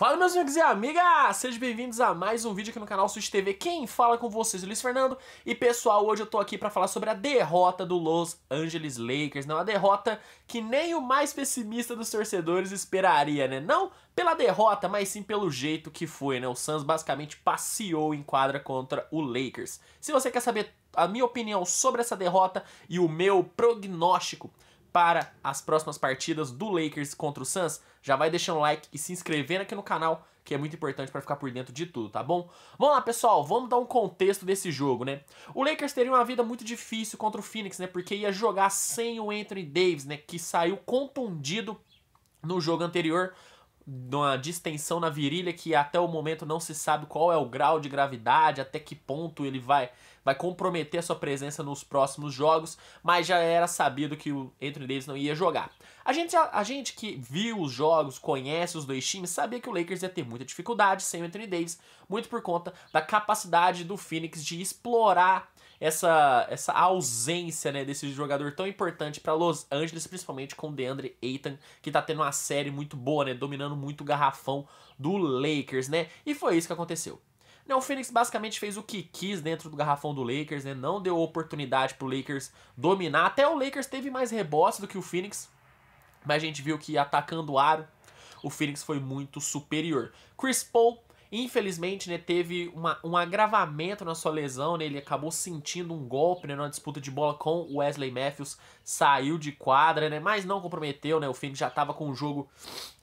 Fala meus amigos e amigas, sejam bem-vindos a mais um vídeo aqui no canal Switch TV. Quem fala com vocês é Luiz Fernando e pessoal, hoje eu tô aqui para falar sobre a derrota do Los Angeles Lakers, não a derrota que nem o mais pessimista dos torcedores esperaria, né? Não pela derrota, mas sim pelo jeito que foi, né? O Suns basicamente passeou em quadra contra o Lakers. Se você quer saber a minha opinião sobre essa derrota e o meu prognóstico para as próximas partidas do Lakers contra o Suns, já vai deixando o like e se inscrevendo aqui no canal, que é muito importante para ficar por dentro de tudo, tá bom? Vamos lá, pessoal, vamos dar um contexto desse jogo, né? O Lakers teria uma vida muito difícil contra o Phoenix, né? Porque ia jogar sem o Anthony Davis, né? Que saiu contundido no jogo anterior uma distensão na virilha que até o momento não se sabe qual é o grau de gravidade, até que ponto ele vai vai comprometer sua presença nos próximos jogos, mas já era sabido que o Anthony Davis não ia jogar. A gente, a, a, gente que viu os jogos, conhece os dois times, sabia que o Lakers ia ter muita dificuldade sem o Anthony Davis, muito por conta da capacidade do Phoenix de explorar essa, essa ausência né, desse jogador tão importante para Los Angeles, principalmente com o DeAndre Ayton, que tá tendo uma série muito boa, né, dominando muito o garrafão do Lakers, né? E foi isso que aconteceu. né o Phoenix basicamente fez o que quis dentro do garrafão do Lakers, né? Não deu oportunidade pro Lakers dominar. Até o Lakers teve mais rebote do que o Phoenix, mas a gente viu que atacando o aro, o Phoenix foi muito superior. Chris Paul Infelizmente, né, teve uma, um agravamento na sua lesão, né, ele acabou sentindo um golpe né, numa disputa de bola com o Wesley Matthews, saiu de quadra, né, mas não comprometeu, né, o Phoenix já estava com o jogo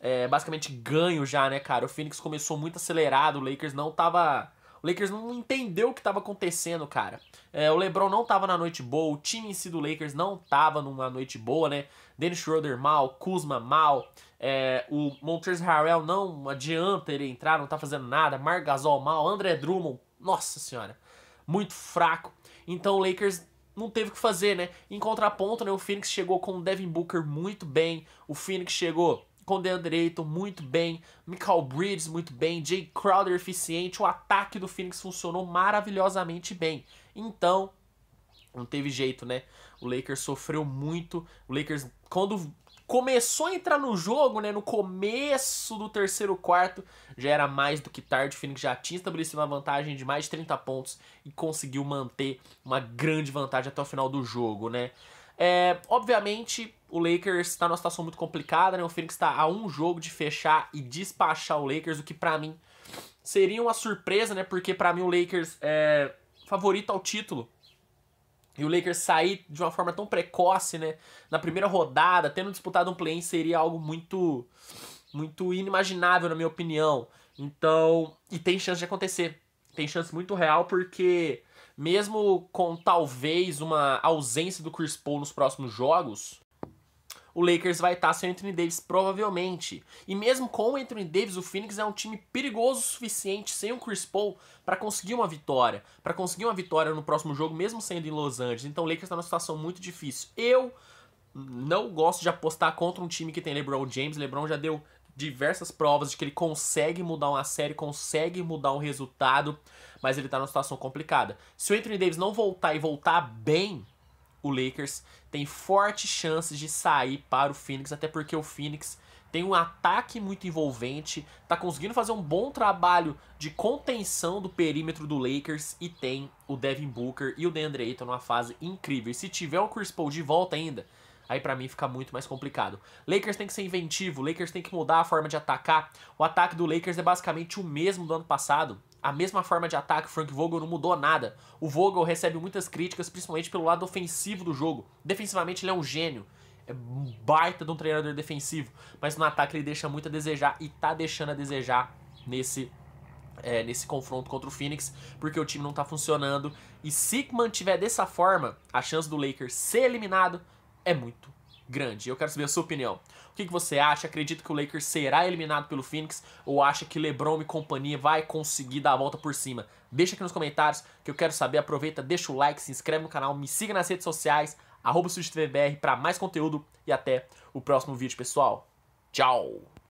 é, basicamente ganho já, né, cara. O Phoenix começou muito acelerado, o Lakers não estava o Lakers não entendeu o que estava acontecendo, cara. É, o LeBron não estava na noite boa, o time em si do Lakers não estava numa noite boa, né? Dennis Schroeder mal, Kuzma mal, é, o Montrezl Harrell não adianta ele entrar, não está fazendo nada, Gasol mal, André Drummond, nossa senhora, muito fraco. Então o Lakers não teve o que fazer, né? Em contraponto, né, o Phoenix chegou com o Devin Booker muito bem, o Phoenix chegou com o direito, muito bem. Michael Bridges, muito bem. Jay Crowder, eficiente. O ataque do Phoenix funcionou maravilhosamente bem. Então, não teve jeito, né? O Lakers sofreu muito. O Lakers, quando começou a entrar no jogo, né? No começo do terceiro quarto, já era mais do que tarde. O Phoenix já tinha estabelecido uma vantagem de mais de 30 pontos e conseguiu manter uma grande vantagem até o final do jogo, né? É, obviamente, o Lakers está numa situação muito complicada, né? O Phoenix está a um jogo de fechar e despachar o Lakers, o que para mim seria uma surpresa, né? Porque para mim o Lakers é favorito ao título. E o Lakers sair de uma forma tão precoce, né? Na primeira rodada, tendo disputado um play-in, seria algo muito muito inimaginável, na minha opinião. Então, e tem chance de acontecer. Tem chance muito real porque mesmo com talvez uma ausência do Chris Paul nos próximos jogos, o Lakers vai estar sem o Anthony Davis provavelmente. E mesmo com o Anthony Davis, o Phoenix é um time perigoso o suficiente sem o Chris Paul para conseguir uma vitória, para conseguir uma vitória no próximo jogo, mesmo sendo em Los Angeles. Então o Lakers está numa situação muito difícil. Eu não gosto de apostar contra um time que tem LeBron James. LeBron já deu diversas provas de que ele consegue mudar uma série, consegue mudar um resultado, mas ele tá numa situação complicada. Se o Anthony Davis não voltar e voltar bem, o Lakers tem fortes chances de sair para o Phoenix, até porque o Phoenix tem um ataque muito envolvente, tá conseguindo fazer um bom trabalho de contenção do perímetro do Lakers e tem o Devin Booker e o DeAndre Ayton numa fase incrível. E se tiver o Chris Paul de volta ainda, aí para mim fica muito mais complicado. Lakers tem que ser inventivo, Lakers tem que mudar a forma de atacar. O ataque do Lakers é basicamente o mesmo do ano passado. A mesma forma de ataque, Frank Vogel não mudou nada. O Vogel recebe muitas críticas, principalmente pelo lado ofensivo do jogo. Defensivamente ele é um gênio. É baita de um treinador defensivo. Mas no ataque ele deixa muito a desejar e tá deixando a desejar nesse é, nesse confronto contra o Phoenix, porque o time não tá funcionando. E se mantiver dessa forma, a chance do Lakers ser eliminado é muito grande. Eu quero saber a sua opinião. O que, que você acha? Acredita que o Lakers será eliminado pelo Phoenix ou acha que LeBron e companhia vai conseguir dar a volta por cima? Deixa aqui nos comentários que eu quero saber. Aproveita, deixa o like, se inscreve no canal, me siga nas redes sociais, arroba para mais conteúdo e até o próximo vídeo, pessoal. Tchau!